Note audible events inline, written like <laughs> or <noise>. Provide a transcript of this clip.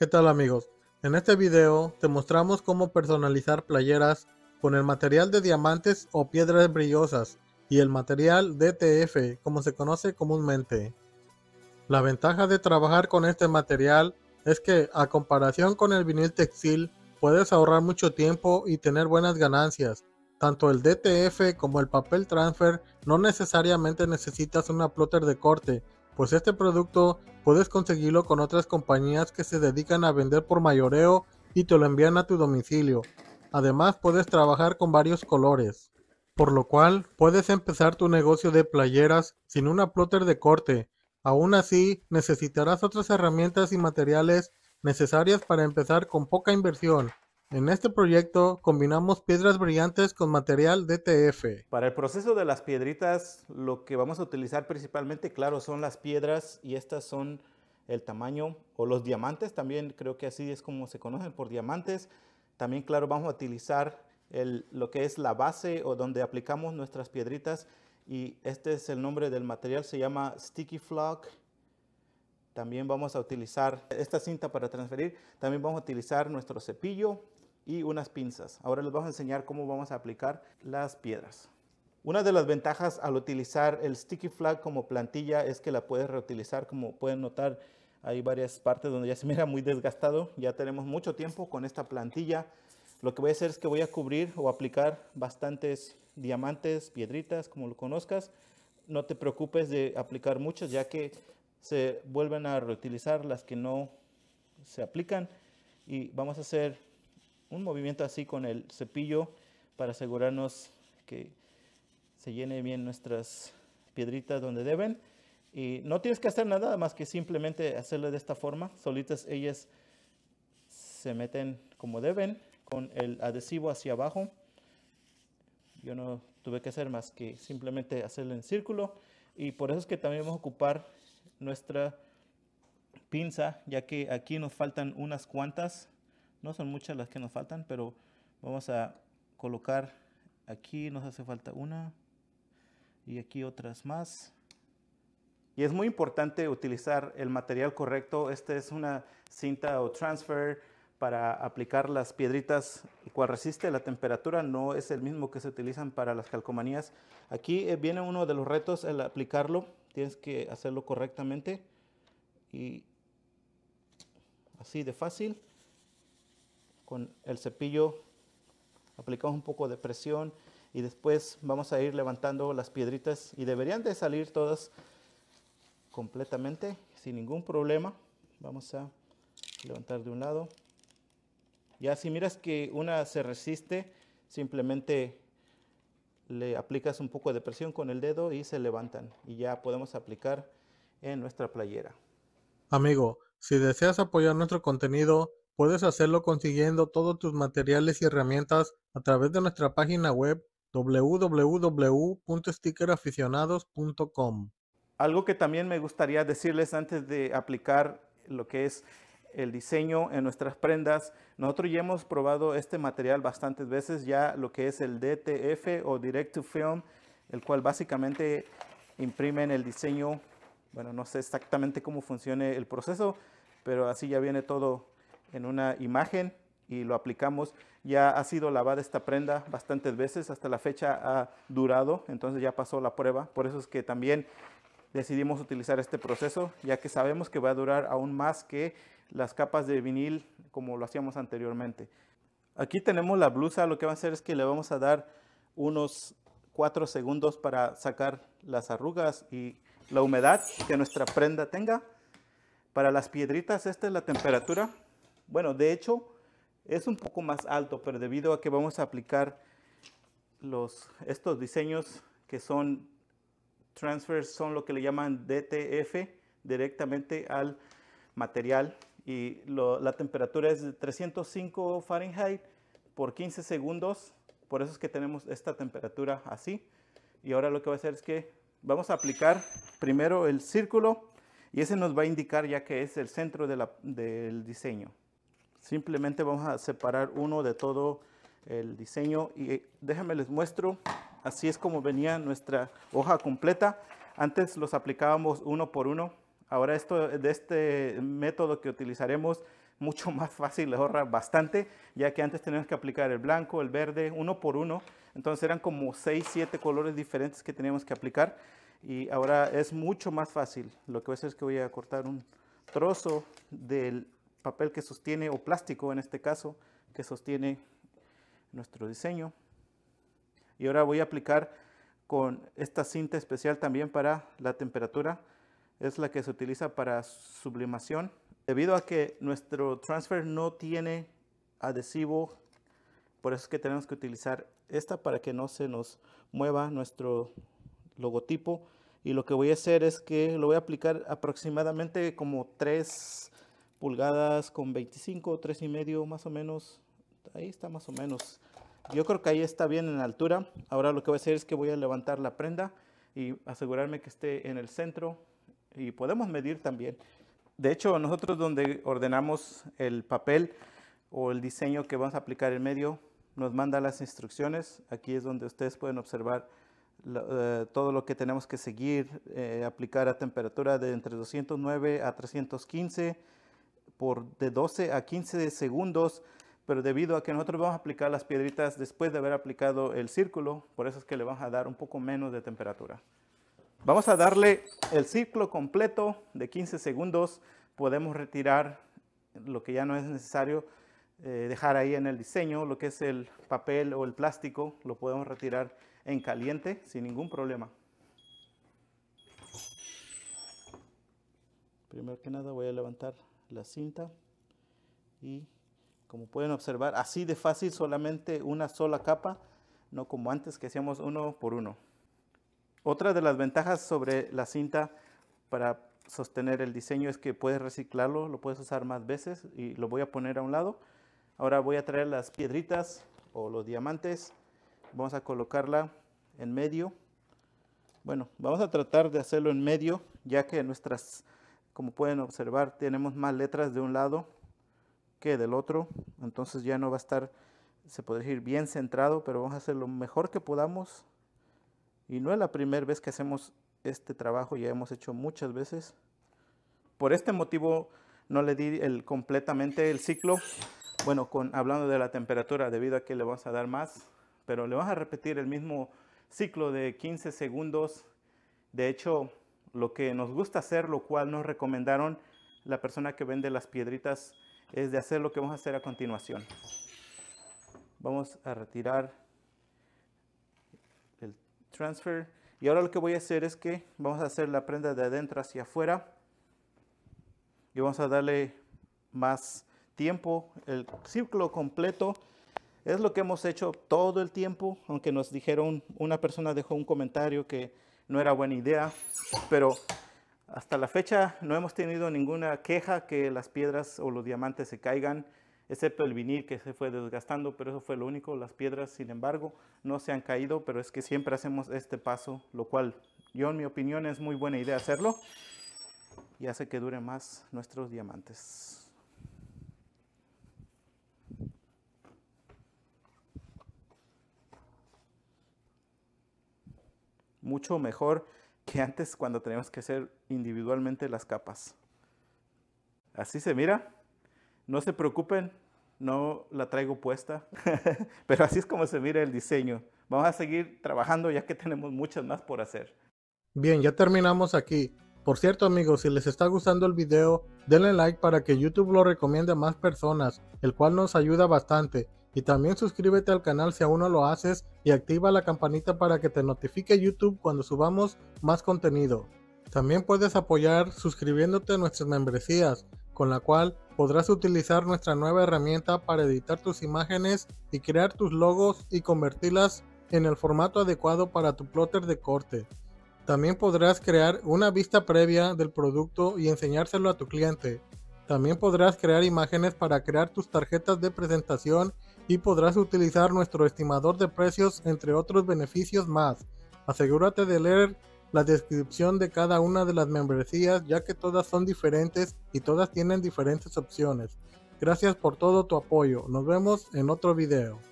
¿Qué tal amigos? En este video te mostramos cómo personalizar playeras con el material de diamantes o piedras brillosas y el material DTF como se conoce comúnmente. La ventaja de trabajar con este material es que a comparación con el vinil textil puedes ahorrar mucho tiempo y tener buenas ganancias. Tanto el DTF como el papel transfer no necesariamente necesitas una plotter de corte pues este producto puedes conseguirlo con otras compañías que se dedican a vender por mayoreo y te lo envían a tu domicilio. Además puedes trabajar con varios colores, por lo cual puedes empezar tu negocio de playeras sin una plotter de corte. Aún así, necesitarás otras herramientas y materiales necesarias para empezar con poca inversión. En este proyecto combinamos piedras brillantes con material DTF. Para el proceso de las piedritas, lo que vamos a utilizar principalmente, claro, son las piedras y estas son el tamaño o los diamantes, también creo que así es como se conocen por diamantes. También, claro, vamos a utilizar lo que es la base o donde aplicamos nuestras piedritas y este es el nombre del material, se llama Sticky Flock. También vamos a utilizar esta cinta para transferir. También vamos a utilizar nuestro cepillo y unas pinzas. Ahora les vamos a enseñar cómo vamos a aplicar las piedras. Una de las ventajas al utilizar el sticky flag como plantilla es que la puedes reutilizar, como pueden notar hay varias partes donde ya se <laughs> mira muy desgastado, ya tenemos mucho tiempo con esta plantilla. Lo que voy a hacer es que voy a cubrir o aplicar bastantes diamantes, piedritas, como lo conozcas. No te preocupes de aplicar muchos ya que se vuelven a reutilizar las que no se aplican y vamos a hacer un movimiento así con el cepillo para asegurarnos que se llene bien nuestras piedritas donde deben. Y no tienes que hacer nada más que simplemente hacerle de esta forma. Solitas ellas se meten como deben con el adhesivo hacia abajo. Yo no tuve que hacer más que simplemente hacerlo en círculo. Y por eso es que también vamos a ocupar nuestra pinza, ya que aquí nos faltan unas cuantas no son muchas las que nos faltan, pero vamos a colocar aquí, nos hace falta una y aquí otras más. Y es muy importante utilizar el material correcto. Esta es una cinta o transfer para aplicar las piedritas, el cual resiste la temperatura, no es el mismo que se utilizan para las calcomanías. Aquí eh, viene uno de los retos, el aplicarlo, tienes que hacerlo correctamente y así de fácil con el cepillo, aplicamos un poco de presión y después vamos a ir levantando las piedritas y deberían de salir todas completamente sin ningún problema. Vamos a levantar de un lado. Ya si miras que una se resiste, simplemente le aplicas un poco de presión con el dedo y se levantan y ya podemos aplicar en nuestra playera. Amigo, si deseas apoyar nuestro contenido, Puedes hacerlo consiguiendo todos tus materiales y herramientas a través de nuestra página web www.stickeraficionados.com. Algo que también me gustaría decirles antes de aplicar lo que es el diseño en nuestras prendas. Nosotros ya hemos probado este material bastantes veces, ya lo que es el DTF o Direct to Film, el cual básicamente imprimen el diseño. Bueno, no sé exactamente cómo funcione el proceso, pero así ya viene todo en una imagen y lo aplicamos. Ya ha sido lavada esta prenda bastantes veces, hasta la fecha ha durado, entonces ya pasó la prueba. Por eso es que también decidimos utilizar este proceso, ya que sabemos que va a durar aún más que las capas de vinil como lo hacíamos anteriormente. Aquí tenemos la blusa, lo que va a hacer es que le vamos a dar unos 4 segundos para sacar las arrugas y la humedad que nuestra prenda tenga. Para las piedritas, esta es la temperatura. Bueno, de hecho, es un poco más alto, pero debido a que vamos a aplicar los, estos diseños que son transfers, son lo que le llaman DTF, directamente al material. Y la temperatura es de 305 Fahrenheit por 15 segundos. Por eso es que tenemos esta temperatura así. Y ahora lo que va a hacer es que vamos a aplicar primero el círculo y ese nos va a indicar ya que es el centro de la, del diseño. Simplemente vamos a separar uno de todo el diseño y eh, déjenme les muestro. Así es como venía nuestra hoja completa. Antes los aplicábamos uno por uno. Ahora esto, de este método que utilizaremos mucho <laughs> más fácil, les ahorra bastante, ya que antes teníamos que aplicar el blanco, el verde, uno por uno. Entonces eran como 6, 7 colores diferentes que teníamos que aplicar. Y ahora es mucho más fácil. Lo que voy a hacer es que voy a cortar un trozo del papel que sostiene, o plástico en este caso, que sostiene nuestro diseño. Y ahora voy a aplicar con esta cinta especial también para la temperatura. Es la que se utiliza para sublimación. Debido a que nuestro transfer no tiene adhesivo, por eso es que tenemos que utilizar esta para que no se nos mueva nuestro logotipo. Y lo que voy a hacer es que lo voy a aplicar aproximadamente como tres pulgadas con 25, 3 y medio más o menos. Ahí está más o menos. Yo creo que ahí está bien en altura. Ahora lo que voy a hacer es que voy a levantar la prenda y asegurarme que esté en el centro y podemos medir también. De hecho, nosotros donde ordenamos el papel o el diseño que vamos a aplicar en medio, nos manda las instrucciones. Aquí es donde ustedes pueden observar eh, todo lo que tenemos que seguir, eh, aplicar a temperatura de entre 209 a 315 por de 12 a 15 segundos, pero debido a que nosotros vamos a aplicar las piedritas después de haber aplicado el círculo, por eso es que le vamos a dar un poco menos de temperatura. Vamos a darle el círculo completo de 15 segundos, podemos retirar lo que ya no es necesario eh, dejar ahí en el diseño, lo que es el papel o el plástico, lo podemos retirar en caliente sin ningún problema. Primero que nada voy a levantar la cinta y como pueden observar, así de fácil solamente una sola capa, no como antes que hacíamos uno por uno. Otra de las ventajas sobre la cinta para sostener el diseño es que puedes reciclarlo, lo puedes usar más veces y lo voy a poner a un lado. Ahora voy a traer las piedritas o los diamantes, vamos a colocarla en medio. Bueno, vamos a tratar de hacerlo en medio ya que nuestras como pueden observar, tenemos más letras de un lado que del otro. Entonces ya no va a estar, se podría ir bien centrado, pero vamos a hacer lo mejor que podamos. Y no es la primera vez que hacemos este trabajo, ya hemos hecho muchas veces. Por este motivo no le di el, completamente el ciclo. Bueno, con, hablando de la temperatura, debido a que le vamos a dar más, pero le vamos a repetir el mismo ciclo de 15 segundos. De hecho, lo que nos gusta hacer, lo cual nos recomendaron la persona que vende las piedritas, es de hacer lo que vamos a hacer a continuación. Vamos a retirar el transfer. Y ahora lo que voy a hacer es que vamos a hacer la prenda de adentro hacia afuera. Y vamos a darle más tiempo, el círculo completo. Es lo que hemos hecho todo el tiempo, aunque nos dijeron, una persona dejó un comentario que no era buena idea, pero hasta la fecha no hemos tenido ninguna queja que las piedras o los diamantes se caigan, excepto el vinil que se fue desgastando, pero eso fue lo único. Las piedras, sin embargo, no se han caído, pero es que siempre hacemos este paso, lo cual yo en mi opinión es muy buena idea hacerlo y hace que duren más nuestros diamantes. mucho mejor que antes cuando teníamos que hacer individualmente las capas. Así se mira. No se preocupen, no la traigo puesta, <laughs> pero así es como se mira el diseño. Vamos a seguir trabajando ya que tenemos muchas más por hacer. Bien, ya terminamos aquí. Por cierto amigos, si les está gustando el video, denle like para que YouTube lo recomiende a más personas, el cual nos ayuda bastante. Y también suscríbete al canal si aún no lo haces y activa la campanita para que te notifique YouTube cuando subamos más contenido. También puedes apoyar suscribiéndote a nuestras membresías, con la cual podrás utilizar nuestra nueva herramienta para editar tus imágenes y crear tus logos y convertirlas en el formato adecuado para tu plotter de corte. También podrás crear una vista previa del producto y enseñárselo a tu cliente. También podrás crear imágenes para crear tus tarjetas de presentación y podrás utilizar nuestro estimador de precios entre otros beneficios más. Asegúrate de leer la descripción de cada una de las membresías ya que todas son diferentes y todas tienen diferentes opciones. Gracias por todo tu apoyo. Nos vemos en otro video.